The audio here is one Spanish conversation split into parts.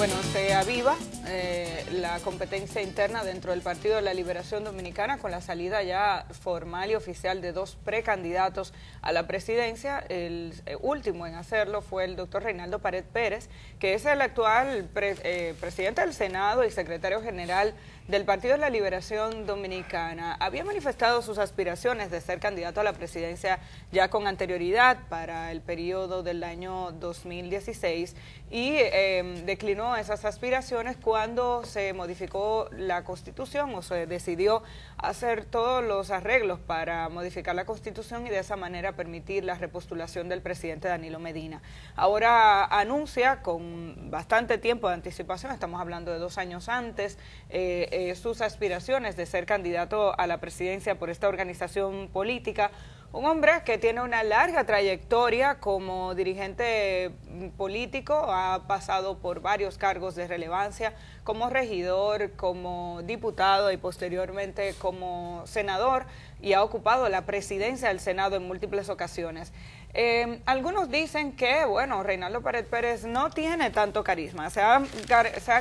bueno, se aviva eh, la competencia interna dentro del Partido de la Liberación Dominicana con la salida ya formal y oficial de dos precandidatos a la presidencia. El eh, último en hacerlo fue el doctor Reinaldo Pared Pérez, que es el actual eh, presidente del Senado y secretario general del Partido de la Liberación Dominicana. Había manifestado sus aspiraciones de ser candidato a la presidencia ya con anterioridad para el periodo del año 2016 y em, declinó esas aspiraciones cuando cuando se modificó la constitución o se decidió hacer todos los arreglos para modificar la constitución y de esa manera permitir la repostulación del presidente Danilo Medina. Ahora anuncia con bastante tiempo de anticipación, estamos hablando de dos años antes, eh, eh, sus aspiraciones de ser candidato a la presidencia por esta organización política un hombre que tiene una larga trayectoria como dirigente político, ha pasado por varios cargos de relevancia como regidor, como diputado y posteriormente como senador y ha ocupado la presidencia del Senado en múltiples ocasiones. Em, algunos dicen que, bueno, Reinaldo Pared Pérez no tiene tanto carisma, se ha,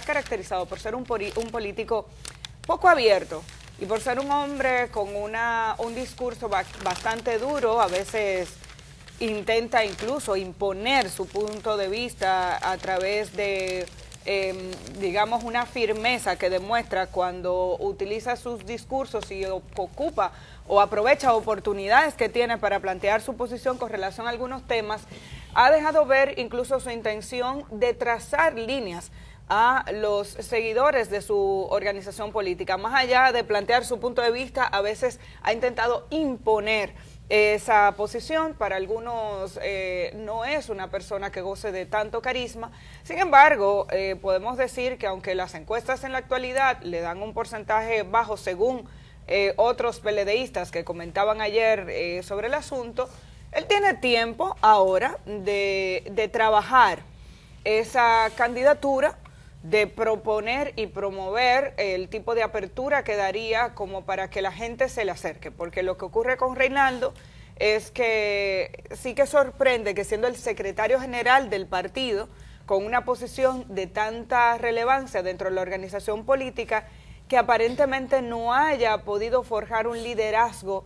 caracterizado por ser un político poco abierto, y por ser un hombre con una, un discurso bastante duro, a veces intenta incluso imponer su punto de vista a través de, em, digamos, una firmeza que demuestra cuando utiliza sus discursos y ocupa o aprovecha oportunidades que tiene para plantear su posición con relación a algunos temas, ha dejado ver incluso su intención de trazar líneas a los seguidores de su organización política. Más allá de plantear su punto de vista, a veces ha intentado imponer esa posición. Para algunos eh, no es una persona que goce de tanto carisma. Sin embargo, eh, podemos decir que aunque las encuestas en la actualidad le dan un porcentaje bajo según eh, otros peledeístas que comentaban ayer sobre el asunto, él tiene tiempo ahora de trabajar esa candidatura de proponer y promover el tipo de apertura que daría como para que la gente se le acerque, porque lo que ocurre con Reinaldo es que sí que sorprende que siendo el secretario general del partido, con una posición de tanta relevancia dentro de la organización política, que aparentemente no haya podido forjar un liderazgo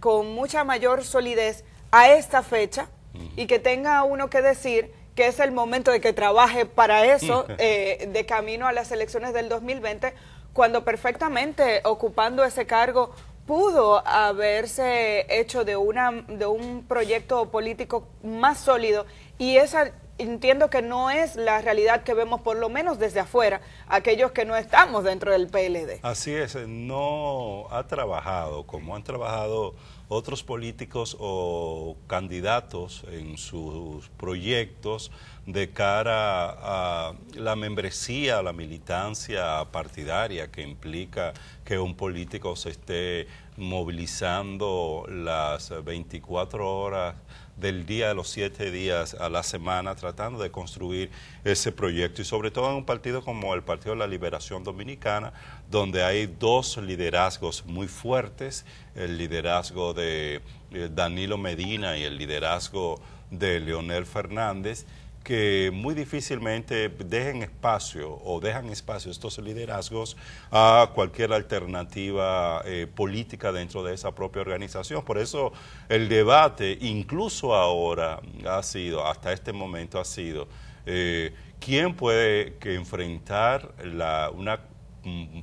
con mucha mayor solidez a esta fecha y que tenga uno que decir que es el momento de que trabaje para eso, eh, de camino a las elecciones del 2020, cuando perfectamente ocupando ese cargo pudo haberse hecho de, una, de un proyecto político más sólido y esa entiendo que no es la realidad que vemos por lo menos desde afuera, aquellos que no estamos dentro del PLD. Así es, no ha trabajado como han trabajado otros políticos o candidatos en sus proyectos de cara a la membresía, a la militancia partidaria que implica que un político se esté movilizando las 24 horas del día, de los siete días a la semana, tratando de construir ese proyecto. Y sobre todo en un partido como el Partido de la Liberación Dominicana, donde hay dos liderazgos muy fuertes, el liderazgo de eh, Danilo Medina y el liderazgo de Leonel Fernández, que muy difícilmente dejen espacio o dejan espacio estos liderazgos a cualquier alternativa eh, política dentro de esa propia organización. Por eso el debate, incluso ahora, ha sido, hasta este momento ha sido, eh, ¿quién puede enfrentar la, una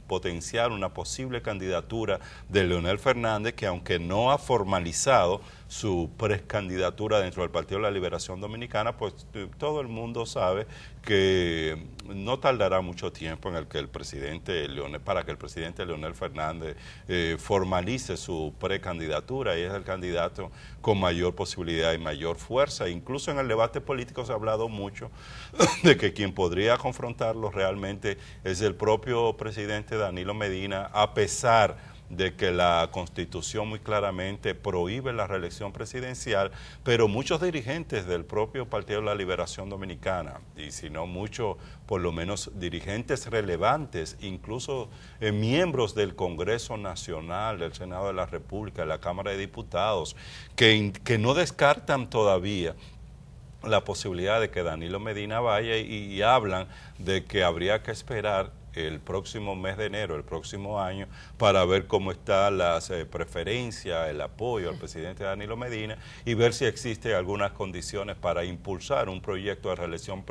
potencial, una posible candidatura de Leonel Fernández, que aunque no ha formalizado su precandidatura dentro del Partido de la Liberación Dominicana, pues todo el mundo sabe que no tardará mucho tiempo en el que el presidente Leonel, para que el presidente Leonel Fernández eh, formalice su precandidatura y es el candidato con mayor posibilidad y mayor fuerza. Incluso en el debate político se ha hablado mucho de que quien podría confrontarlo realmente es el propio presidente Danilo Medina, a pesar de que la constitución muy claramente prohíbe la reelección presidencial, pero muchos dirigentes del propio Partido de la Liberación Dominicana, y si no muchos, por lo menos dirigentes relevantes, incluso eh, miembros del Congreso Nacional, del Senado de la República, de la Cámara de Diputados, que, no descartan todavía la posibilidad de que Danilo Medina vaya y hablan de que habría que esperar el próximo mes de enero, el próximo año, para ver cómo está la eh, preferencia, el apoyo al presidente Danilo Medina y ver si existen algunas condiciones para impulsar un proyecto de reelección,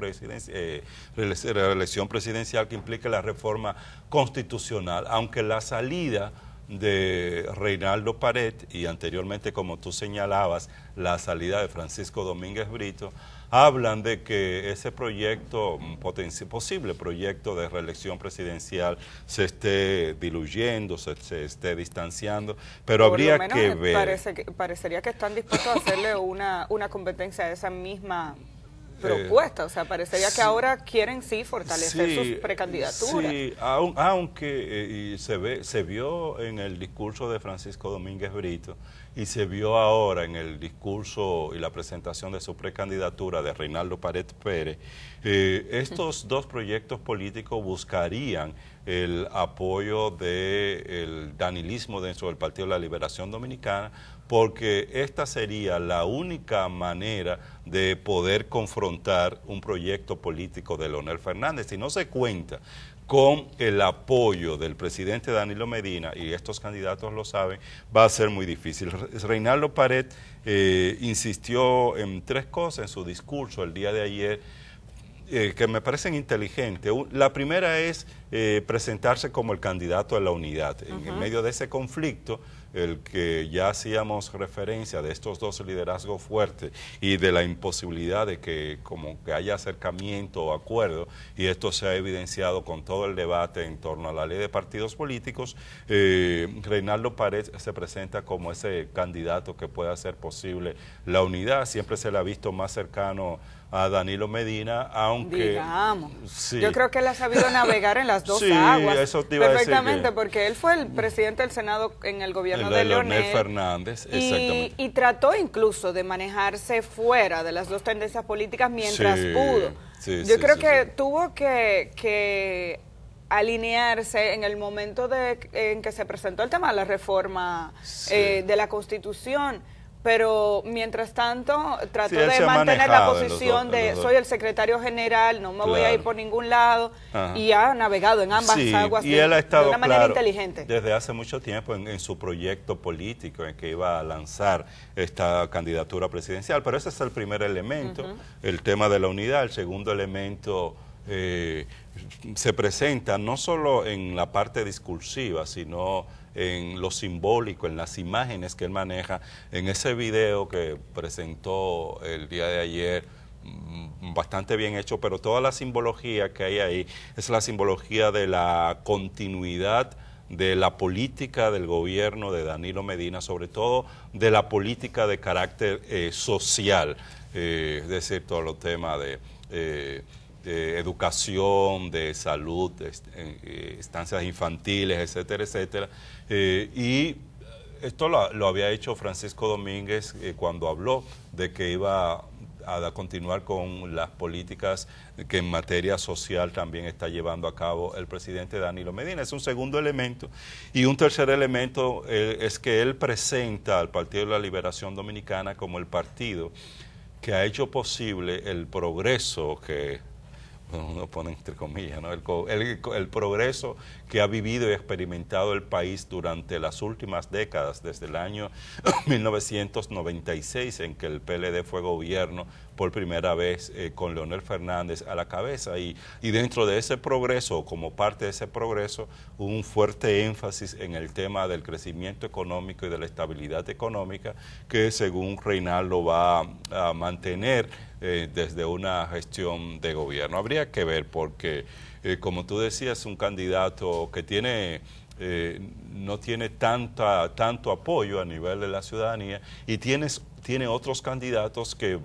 eh, reelección presidencial que implique la reforma constitucional, aunque la salida de Reinaldo Pared y anteriormente, como tú señalabas, la salida de Francisco Domínguez Brito, hablan de que ese proyecto, posible proyecto de reelección presidencial, se esté diluyendo, se, esté distanciando, pero habría que ver. Parece que, parecería que están dispuestos a hacerle una, una competencia a esa misma propuesta. O sea, parecería que ahora quieren sí fortalecer sus precandidaturas. Sí, aunque eh, se, ve, se vio en el discurso de Francisco Domínguez Brito y se vio ahora en el discurso y la presentación de su precandidatura de Reinaldo Pared Pérez, eh, estos dos proyectos políticos buscarían el apoyo del el danilismo dentro del Partido de la Liberación Dominicana porque esta sería la única manera de poder confrontar un proyecto político de Leonel Fernández. Si no se cuenta con el apoyo del presidente Danilo Medina, y estos candidatos lo saben, va a ser muy difícil. Reinaldo Pared eh, insistió en tres cosas en su discurso el día de ayer. Eh, que me parecen inteligentes. La primera es eh, presentarse como el candidato a la unidad. en medio de ese conflicto, el que ya hacíamos referencia de estos dos liderazgos fuertes y de la imposibilidad de que como que haya acercamiento o acuerdo, y esto se ha evidenciado con todo el debate en torno a la ley de partidos políticos, eh, Reinaldo Pared se presenta como ese candidato que pueda hacer posible la unidad, siempre se le ha visto más cercano a Danilo Medina, aunque... Digamos. Yo creo que él ha sabido navegar en las dos sí, aguas eso perfectamente, porque él fue el presidente del Senado en el gobierno de, Leonel, Fernández, y, trató incluso de manejarse fuera de las dos tendencias políticas mientras pudo. Yo creo que tuvo que, alinearse en el momento de, en que se presentó el tema de la reforma eh, de la Constitución pero mientras tanto trato de mantener la posición de soy el secretario general, no me voy a ir por ningún lado y ha navegado en ambas aguas y de, él ha estado de una manera inteligente. Desde hace mucho tiempo en, su proyecto político en que iba a lanzar esta candidatura presidencial, pero ese es el primer elemento, el tema de la unidad, el segundo elemento... Eh, se presenta no solo en la parte discursiva, sino en lo simbólico, en las imágenes que él maneja, en ese video que presentó el día de ayer, mm, bastante bien hecho, pero toda la simbología que hay ahí es la simbología de la continuidad de la política del gobierno de Danilo Medina, sobre todo de la política de carácter eh, social, eh, es decir, todos los temas de... Eh, de educación, de salud, de eh, eh, estancias infantiles, etcétera, etcétera. Eh, y esto lo, había hecho Francisco Domínguez cuando habló de que iba a, continuar con las políticas que en materia social también está llevando a cabo el presidente Danilo Medina. Es un segundo elemento. Y un tercer elemento es que él presenta al Partido de la Liberación Dominicana como el partido que ha hecho posible el progreso que uno pone entre comillas, ¿no? el, el, el progreso que ha vivido y experimentado el país durante las últimas décadas, desde el año 1996 en que el PLD fue gobierno por primera vez eh, con Leonel Fernández a la cabeza y, dentro de ese progreso, como parte de ese progreso, un fuerte énfasis en el tema del crecimiento económico y de la estabilidad económica que según Reinaldo va a, mantener eh, desde una gestión de gobierno. Habría que ver porque eh, como tú decías, un candidato que tiene... Eh, no tiene tanta, tanto apoyo a nivel de la ciudadanía y tienes, tiene otros candidatos que mm,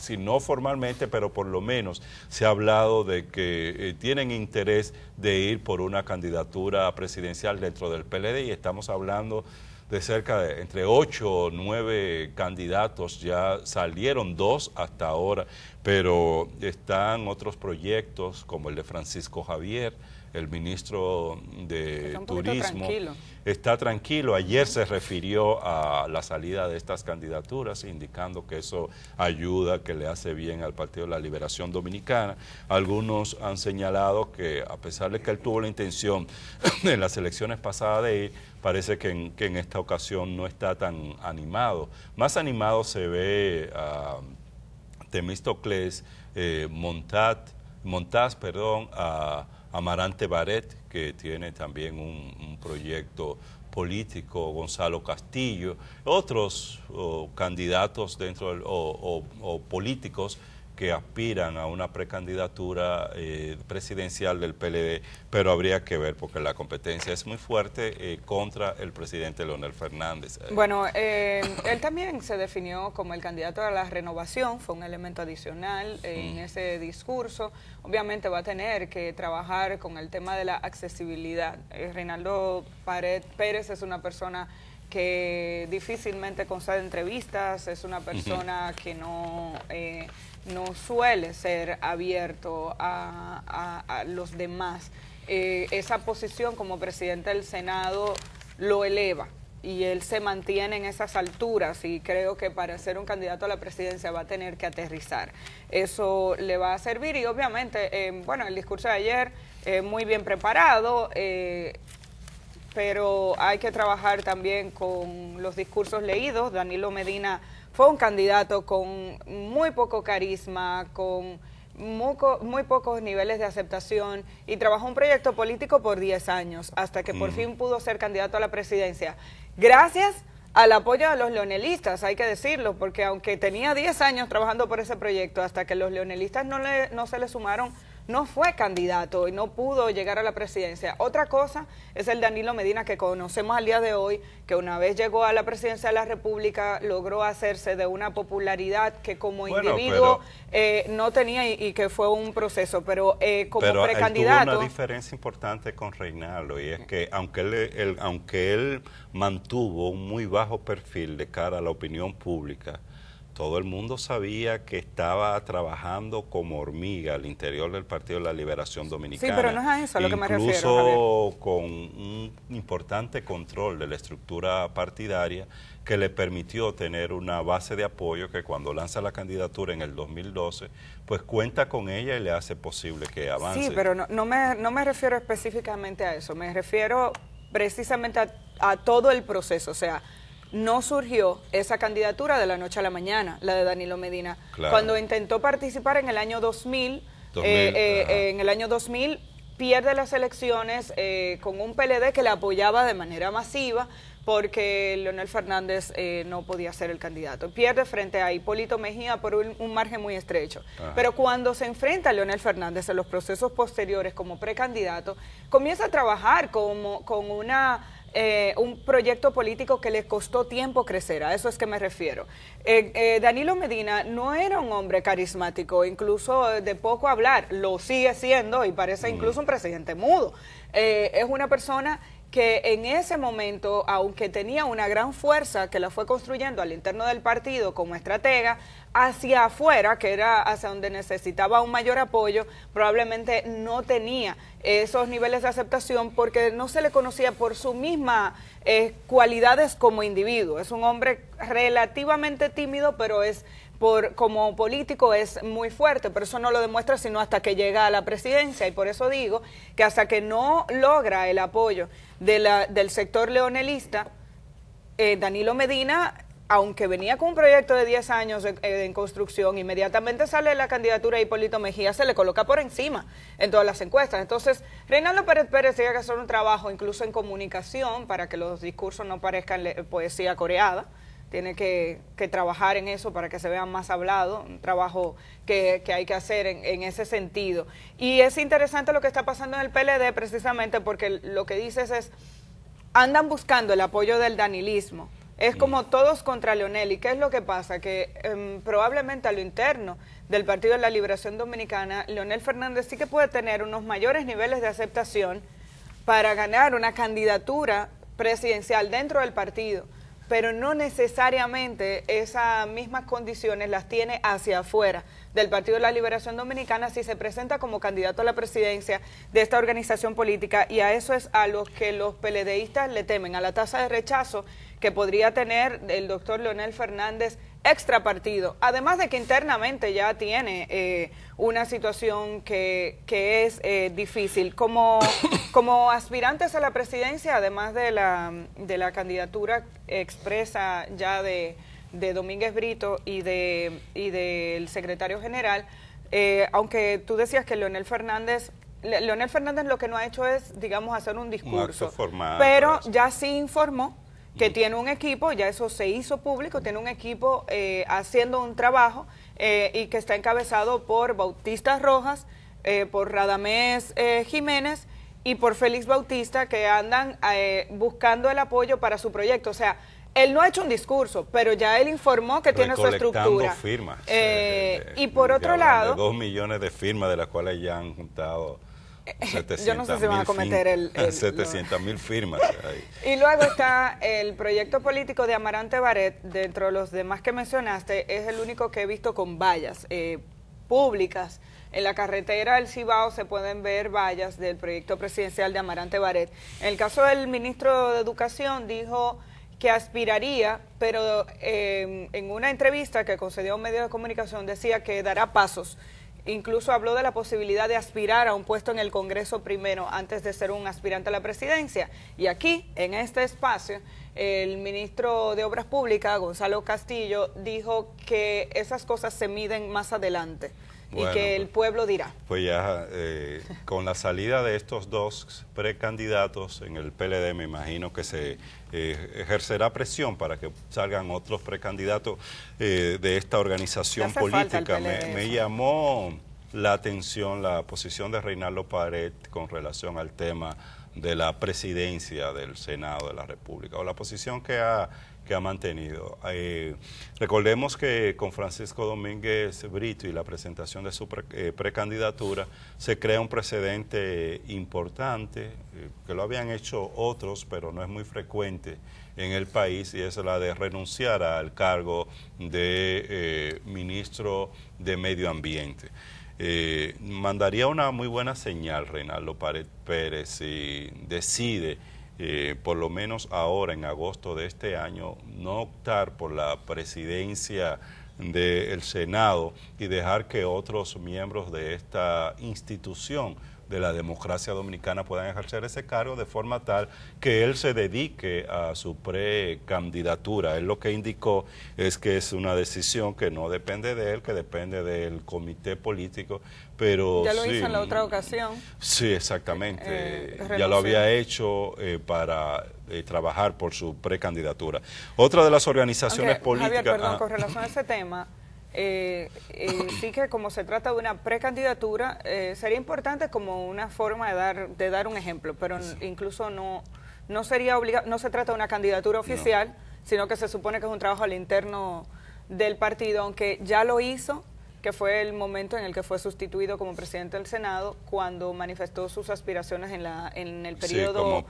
si no formalmente, pero por lo menos se ha hablado de que eh, tienen interés de ir por una candidatura presidencial dentro del PLD y estamos hablando de cerca de entre ocho o nueve candidatos, ya salieron dos hasta ahora, pero están otros proyectos como el de Francisco Javier, el ministro de Turismo está tranquilo. Ayer se refirió a la salida de estas candidaturas, indicando que eso ayuda, que le hace bien al Partido de la Liberación Dominicana. Algunos han señalado que, a pesar de que él tuvo la intención en las elecciones pasadas de ir, parece que en, esta ocasión no está tan animado. Más animado se ve a Temistocles eh, Montaz, perdón, a Amarante Baret, que tiene también un, proyecto político, Gonzalo Castillo, otros candidatos dentro o políticos que aspiran a una precandidatura eh, presidencial del PLD, pero habría que ver porque la competencia es muy fuerte eh, contra el presidente Leonel Fernández. Eh, bueno, él también se definió como el candidato a la renovación, fue un elemento adicional en mm. ese discurso. Obviamente va a tener que trabajar con el tema de la accesibilidad. Reinaldo Pared Pérez es una persona que difícilmente concede entrevistas, es una persona que no eh, no suele ser abierto a, los demás. Eh, esa posición como presidente del Senado lo eleva y él se mantiene en esas alturas y creo que para ser un candidato a la presidencia va a tener que aterrizar. Eso le va a servir y obviamente, eh, bueno, el discurso de ayer eh, muy bien preparado, pero hay que trabajar también con los discursos leídos. Danilo Medina fue un candidato con muy poco carisma, con muy, pocos niveles de aceptación y trabajó un proyecto político por 10 años hasta que por mm. fin pudo ser candidato a la presidencia. Gracias al apoyo de los leonelistas, hay que decirlo, porque aunque tenía 10 años trabajando por ese proyecto, hasta que los leonelistas no, le, no se le sumaron no fue candidato y no pudo llegar a la presidencia. Otra cosa es el Danilo Medina que conocemos al día de hoy, que una vez llegó a la presidencia de la República logró hacerse de una popularidad que como individuo eh, no tenía y, que fue un proceso, pero eh, como eh, precandidato... Pero una diferencia importante con Reinaldo y es que aunque aunque él mantuvo un muy bajo perfil de cara a la opinión pública, todo el mundo sabía que estaba trabajando como hormiga al interior del Partido de la Liberación Dominicana. Sí, pero no es a eso a lo que me refiero. Incluso con un importante control de la estructura partidaria que le permitió tener una base de apoyo que cuando lanza la candidatura en el 2012, pues cuenta con ella y le hace posible que avance. Sí, pero no, me, refiero específicamente a eso, me refiero precisamente a, a todo el proceso, o sea, no surgió esa candidatura de la noche a la mañana, la de Danilo Medina. Cuando intentó participar en el año 2000, eh, eh, eh, en el año 2000 pierde las elecciones con un PLD que le apoyaba de manera masiva porque Leonel Fernández no podía ser el candidato. Pierde frente a Hipólito Mejía por un, margen muy estrecho. Pero cuando se enfrenta a Leonel Fernández en los procesos posteriores como precandidato, comienza a trabajar como, con una eh, un proyecto político que le costó tiempo crecer, a eso es que me refiero. Eh, eh, Danilo Medina no era un hombre carismático, incluso de poco hablar, lo sigue siendo y parece mm. incluso un presidente mudo. es una persona que en ese momento, aunque tenía una gran fuerza que la fue construyendo al interno del partido como estratega, hacia afuera, que era hacia donde necesitaba un mayor apoyo, probablemente no tenía esos niveles de aceptación porque no se le conocía por sus mismas eh, cualidades como individuo. Es un hombre relativamente tímido, pero es como político es muy fuerte, pero eso no lo demuestra sino hasta que llega a la presidencia y por eso digo que hasta que no logra el apoyo del sector leonelista, eh, Danilo Medina, aunque venía con un proyecto de 10 años eh, en, construcción, inmediatamente sale la candidatura de Hipólito Mejía, se le coloca por encima en todas las encuestas. Entonces, Reinaldo Pérez Pérez tiene que hacer un trabajo incluso en comunicación para que los discursos no parezcan poesía coreada tiene que, que, trabajar en eso para que se vea más hablado, un trabajo que, hay que hacer en, ese sentido. Y es interesante lo que está pasando en el PLD precisamente porque lo que dices es, andan buscando el apoyo del danilismo. Es como todos contra Leonel. ¿Y qué es lo que pasa? Que em, probablemente a lo interno del Partido de la Liberación Dominicana, Leonel Fernández sí que puede tener unos mayores niveles de aceptación para ganar una candidatura presidencial dentro del partido pero no necesariamente esas mismas condiciones las tiene hacia afuera del Partido de la Liberación Dominicana si se presenta como candidato a la presidencia de esta organización política y a eso es a lo que los peledeístas le temen, a la tasa de rechazo que podría tener el doctor Leonel Fernández extra partido, además de que internamente ya tiene eh, una situación que, que es eh, difícil. Como, como aspirantes a la presidencia, además de la, de la candidatura expresa ya de, de Domínguez Brito y de y del secretario general, eh, aunque tú decías que Leonel Fernández Leonel Fernández lo que no ha hecho es, digamos, hacer un discurso, formal, pero ya sí informó que tiene un equipo, ya eso se hizo público, tiene un equipo eh, haciendo un trabajo eh, y que está encabezado por Bautista Rojas, eh, por Radamés Jiménez y por Félix Bautista, que andan buscando el apoyo para su proyecto. O sea, él no ha hecho un discurso, pero ya él informó que tiene su estructura. firmas. y por otro lado... Dos millones de firmas de las cuales ya han juntado yo no sé si van a cometer el... 700 mil firmas. Y luego está el proyecto político de Amarante Baret, dentro de los demás que mencionaste, es el único que he visto con vallas eh, públicas. En la carretera del Cibao se pueden ver vallas del proyecto presidencial de Amarante Baret. En el caso del ministro de Educación dijo que aspiraría, pero eh, en una entrevista que concedió a un medio de comunicación decía que dará pasos Incluso habló de la posibilidad de aspirar a un puesto en el Congreso primero antes de ser un aspirante a la presidencia. Y aquí, en este espacio, el ministro de Obras Públicas, Gonzalo Castillo, dijo que esas cosas se miden más adelante y que el pues, pueblo dirá. Pues ya, eh, con la salida de estos dos precandidatos en el PLD, me imagino que se eh, ejercerá presión para que salgan otros precandidatos eh, de esta organización política. Me, me, llamó la atención la posición de Reinaldo Pared con relación al tema de la presidencia del Senado de la República, o la posición que ha que ha mantenido. Eh, recordemos que con Francisco Domínguez Brito y la presentación de su eh, precandidatura se crea un precedente importante, eh, que lo habían hecho otros, pero no es muy frecuente en el país, y es la de renunciar al cargo de ministro de Medio Ambiente. mandaría una muy buena señal Reinaldo Pérez si decide eh, por lo menos ahora en agosto de este año, no optar por la presidencia del Senado y dejar que otros miembros de esta institución de la democracia dominicana puedan ejercer ese cargo de forma tal que él se dedique a su precandidatura. Él lo que indicó es que es una decisión que no depende de él, que depende del comité político, pero... Ya lo hizo en la otra ocasión. Sí, exactamente. Eh, ya lo había hecho eh, para eh, trabajar por su precandidatura. Otra de las organizaciones políticas... perdón, ah. con relación a ese tema eh, eh, sí que como se trata de una precandidatura, eh, sería importante como una forma de dar, de dar un ejemplo, pero incluso no, no sería no se trata de una candidatura oficial, sino que se supone que es un trabajo al interno del partido, aunque ya lo hizo que fue el momento en el que fue sustituido como presidente del Senado cuando manifestó sus aspiraciones en la en el periodo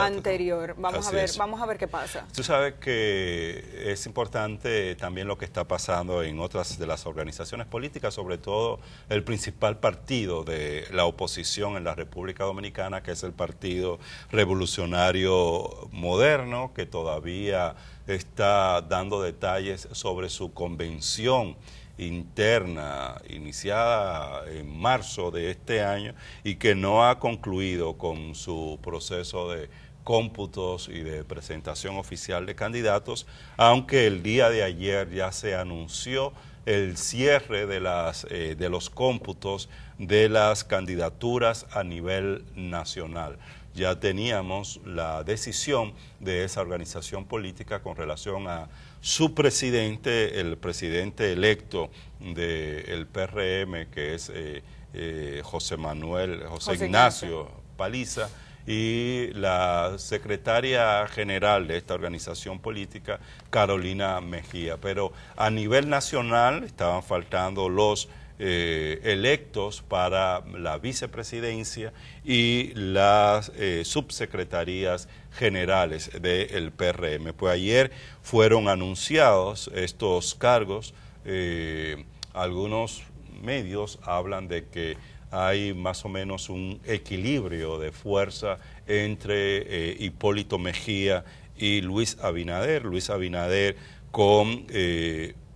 anterior. Vamos a ver, vamos a ver qué pasa. Tú sabes que es importante también lo que está pasando en otras de las organizaciones políticas, sobre todo el principal partido de la oposición en la República Dominicana, que es el Partido Revolucionario Moderno, que todavía está dando detalles sobre su convención interna iniciada en marzo de este año y que no ha concluido con su proceso de cómputos y de presentación oficial de candidatos, aunque el día de ayer ya se anunció el cierre de, las, eh, de los cómputos de las candidaturas a nivel nacional ya teníamos la decisión de esa organización política con relación a su presidente, el presidente electo del PRM, que es eh, eh, José Manuel, José, Ignacio Paliza, y la secretaria general de esta organización política, Carolina Mejía. Pero a nivel nacional estaban faltando los eh, electos para la vicepresidencia y las eh, subsecretarías generales del PRM. Pues ayer fueron anunciados estos cargos. Eh, algunos medios hablan de que hay más o menos un equilibrio de fuerza entre Hipólito Mejía y Luis Abinader. Luis Abinader con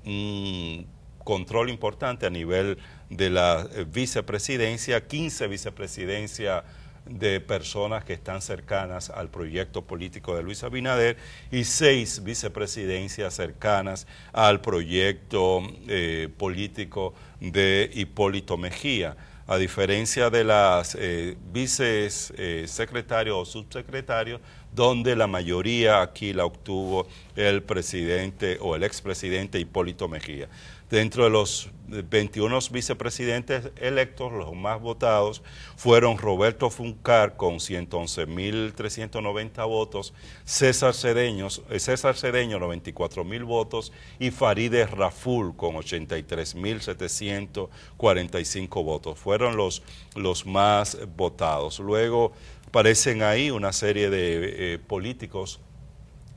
un control importante a nivel de la eh, vicepresidencia, 15 vicepresidencias de personas que están cercanas al proyecto político de Luis Abinader y seis vicepresidencias cercanas al proyecto eh, político de Hipólito Mejía. A diferencia de las eh, vicesecretarios o subsecretarios, donde la mayoría aquí la obtuvo el presidente o el expresidente Hipólito Mejía. Dentro de los 21 vicepresidentes electos, los más votados fueron Roberto Funcar con 111.390 votos, César Cedeño, eh, César Cedeño 94.000 votos y Farideh Raful con 83.745 votos. Fueron los, los más votados. Luego aparecen ahí una serie de eh, políticos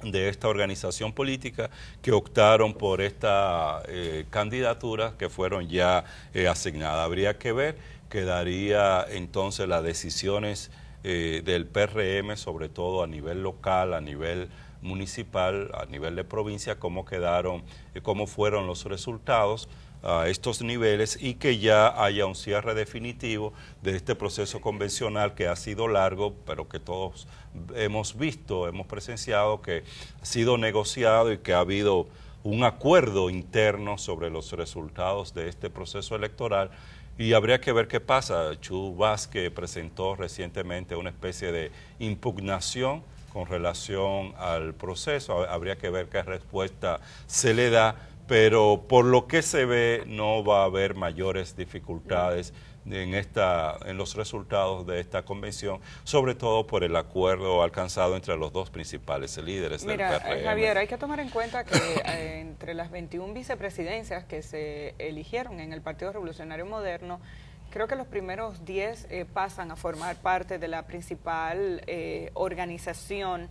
de esta organización política que optaron por esta eh, candidatura que fueron ya eh, asignadas. Habría que ver, quedaría entonces las decisiones eh, del PRM, sobre todo a nivel local, a nivel municipal, a nivel de provincia, cómo quedaron, cómo fueron los resultados a estos niveles y que ya haya un cierre definitivo de este proceso convencional que ha sido largo, pero que todos hemos visto, hemos presenciado, que ha sido negociado y que ha habido un acuerdo interno sobre los resultados de este proceso electoral. Y habría que ver qué pasa. Chu Vázquez presentó recientemente una especie de impugnación con relación al proceso. Habría que ver qué respuesta se le da, pero por lo que se ve no va a haber mayores dificultades en, esta, en los resultados de esta convención, sobre todo por el acuerdo alcanzado entre los dos principales líderes del eh, PRM. Javier, hay que tomar en cuenta que eh, entre las 21 vicepresidencias que se eligieron en el Partido Revolucionario Moderno, creo que los primeros 10 eh, pasan a formar parte de la principal organización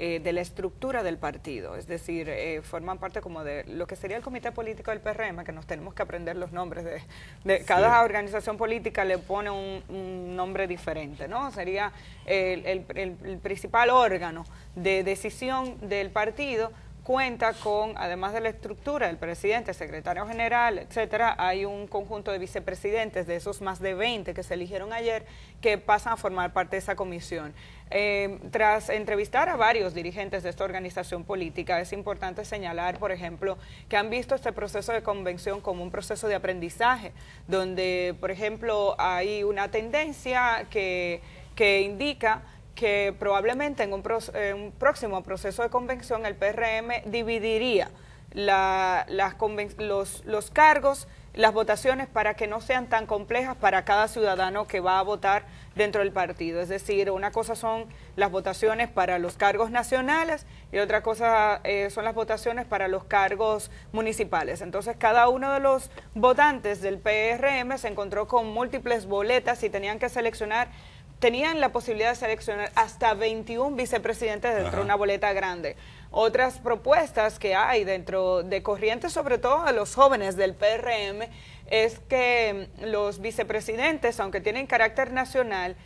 eh, de la estructura del partido, es decir, eh, forman parte como de lo que sería el comité político del PRM, que nos tenemos que aprender los nombres de, cada organización política le pone un, nombre diferente, ¿no? Sería el principal órgano de decisión del partido cuenta con, además de la estructura, del presidente, secretario general, etcétera, hay un conjunto de vicepresidentes, de esos más de 20 que se eligieron ayer, que pasan a formar parte de esa comisión. Eh, tras entrevistar a varios dirigentes de esta organización política, es importante señalar, por ejemplo, que han visto este proceso de convención como un proceso de aprendizaje, donde, por ejemplo, hay una tendencia que, que indica que probablemente en un, próximo proceso de convención el PRM dividiría las los, cargos las votaciones para que no sean tan complejas para cada ciudadano que va a votar dentro del partido. Es decir, una cosa son las votaciones para los cargos nacionales y otra cosa eh, son las votaciones para los cargos municipales. Entonces, cada uno de los votantes del PRM se encontró con múltiples boletas y tenían que seleccionar tenían la posibilidad de seleccionar hasta 21 vicepresidentes dentro de una boleta grande. Otras propuestas que hay dentro de corrientes, sobre todo a los jóvenes del PRM, es que mm, los vicepresidentes, aunque tienen carácter nacional,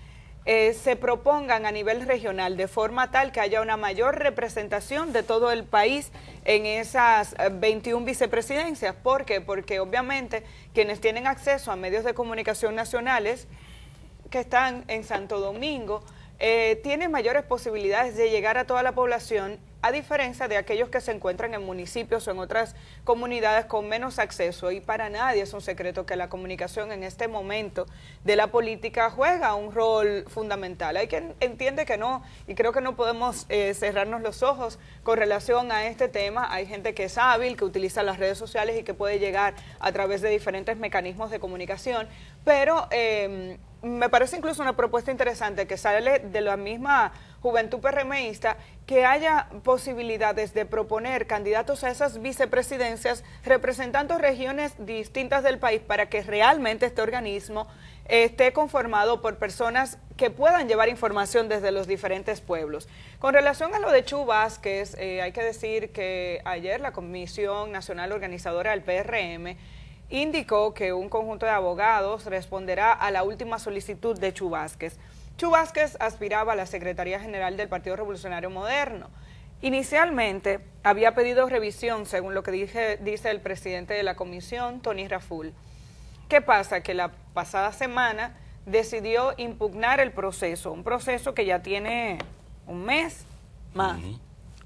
eh, se propongan a nivel regional de forma tal que haya una mayor representación de todo el país en esas 21 eh, vicepresidencias. ¿Por qué? Porque obviamente quienes tienen acceso a medios de comunicación nacionales, que están en Santo Domingo eh, tienen mayores posibilidades de llegar a toda la población, a diferencia de aquellos que se encuentran en municipios o en otras comunidades con menos acceso. Y para nadie es un secreto que la comunicación en este momento de la política juega un rol fundamental. Hay quien entiende que no, y creo que no podemos eh, cerrarnos los ojos con relación a este tema. Hay gente que es hábil, que utiliza las redes sociales y que puede llegar a través de diferentes mecanismos de comunicación, pero... Em, me parece incluso una propuesta interesante que sale de la misma juventud PRMista, que haya posibilidades de proponer candidatos a esas vicepresidencias representando regiones distintas del país para que realmente este organismo esté conformado por personas que puedan llevar información desde los diferentes pueblos. Con relación a lo de Chu Vázquez, eh, hay que decir que ayer la Comisión Nacional Organizadora del PRM indicó que un conjunto de abogados responderá a la última solicitud de Chubásquez. Chubásquez aspiraba a la Secretaría General del Partido Revolucionario Moderno. Inicialmente había pedido revisión, según lo que dice el presidente de la comisión, Tony Raful. ¿Qué pasa? Que la pasada semana decidió impugnar el proceso, un proceso que ya tiene un mes más.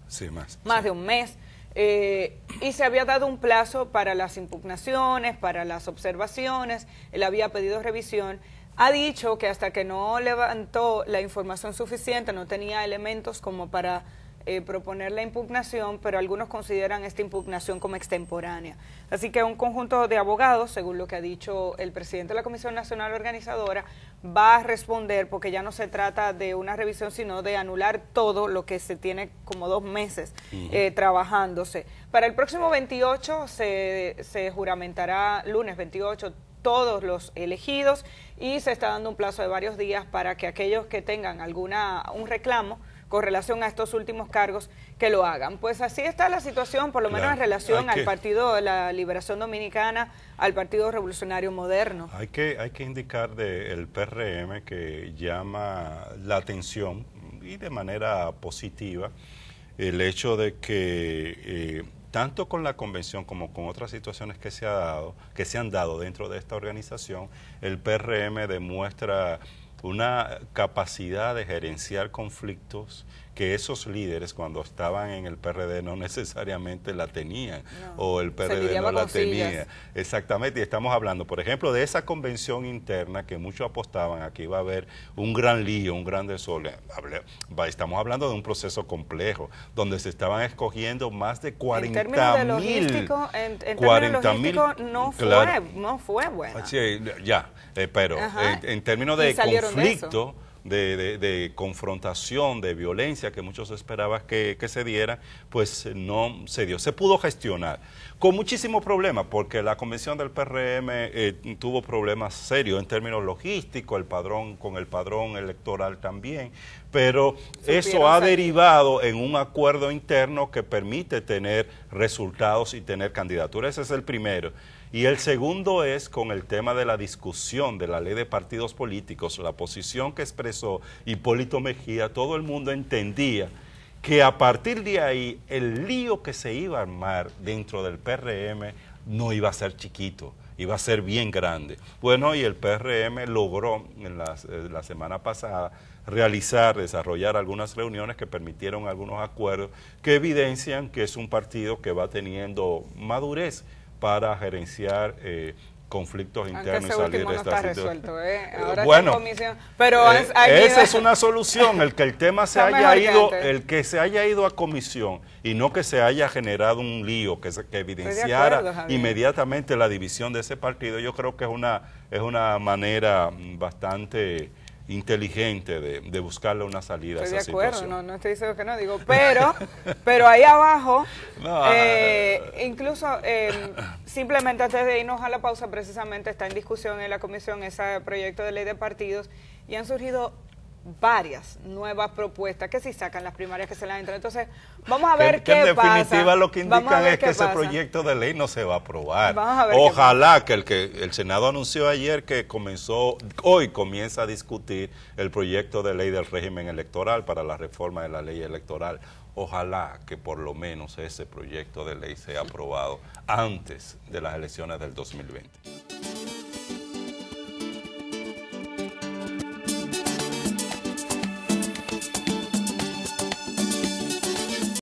Sí, más. Más de un mes. Eh, y se había dado un plazo para las impugnaciones, para las observaciones, él había pedido revisión. Ha dicho que hasta que no levantó la información suficiente, no tenía elementos como para eh, proponer la impugnación, pero algunos consideran esta impugnación como extemporánea. Así que un conjunto de abogados, según lo que ha dicho el presidente de la Comisión Nacional Organizadora, va a responder porque ya no se trata de una revisión, sino de anular todo lo que se tiene como dos meses eh, trabajándose. Para el próximo 28 se, se juramentará, lunes 28, todos los elegidos y se está dando un plazo de varios días para que aquellos que tengan alguna un reclamo con relación a estos últimos cargos que lo hagan. Pues así está la situación, por lo menos en relación al Partido de la Liberación Dominicana, al Partido Revolucionario Moderno. Hay que, hay que indicar del PRM que llama la atención y de manera positiva el hecho de que eh, tanto con la convención como con otras situaciones que se, ha dado, que se han dado dentro de esta organización, el PRM demuestra una capacidad de gerenciar conflictos que esos líderes cuando estaban en el PRD no necesariamente la tenían o el PRD no la tenía. Exactamente, y estamos hablando, por ejemplo, de esa convención interna que muchos apostaban a que iba a haber un gran lío, un gran desorden. Estamos hablando de un proceso complejo, donde se estaban escogiendo más de 40 en términos de no, fue, bueno. ya, eh, pero en términos de conflicto, de, confrontación, de violencia que muchos esperaban que, se diera, pues eh, no se dio. Se pudo gestionar con muchísimos problemas, porque la convención del PRM eh, tuvo problemas serios en términos logísticos, el padrón con el padrón electoral también, pero eso ha derivado en un acuerdo interno que permite tener resultados y tener candidaturas. Ese es el primero. Y el segundo es con el tema de la discusión de la ley de partidos políticos, la posición que expresó Hipólito Mejía, todo el mundo entendía que a partir de ahí el lío que se iba a armar dentro del PRM no iba a ser chiquito, iba a ser bien grande. Bueno, y el PRM logró en la, eh, la semana pasada realizar, desarrollar algunas reuniones que permitieron algunos acuerdos que evidencian que es un partido que va teniendo madurez para gerenciar eh, conflictos internos y salir de esta situación. ¿eh? Eh, bueno, pero esa es una solución, el que el tema se haya ido, el que se haya ido a comisión y no que se haya generado un lío que, evidenciara inmediatamente la división de ese partido, yo creo que es una es una manera mm, bastante inteligente de, buscarle una salida a esa de acuerdo, No, no estoy diciendo que no, digo, pero, pero ahí abajo, eh, incluso eh, simplemente antes de irnos a la pausa, precisamente está en discusión en la comisión ese proyecto de ley de partidos y han surgido varias nuevas propuestas que si sacan las primarias que se han entran. Entonces, vamos a ver que, qué en definitiva lo que indican es que ese proyecto de ley no se va a aprobar. Ojalá que el que el Senado anunció ayer que comenzó hoy comienza a discutir el proyecto de ley del régimen electoral para la reforma de la ley electoral. Ojalá que por lo menos ese proyecto de ley sea aprobado antes de las elecciones del 2020.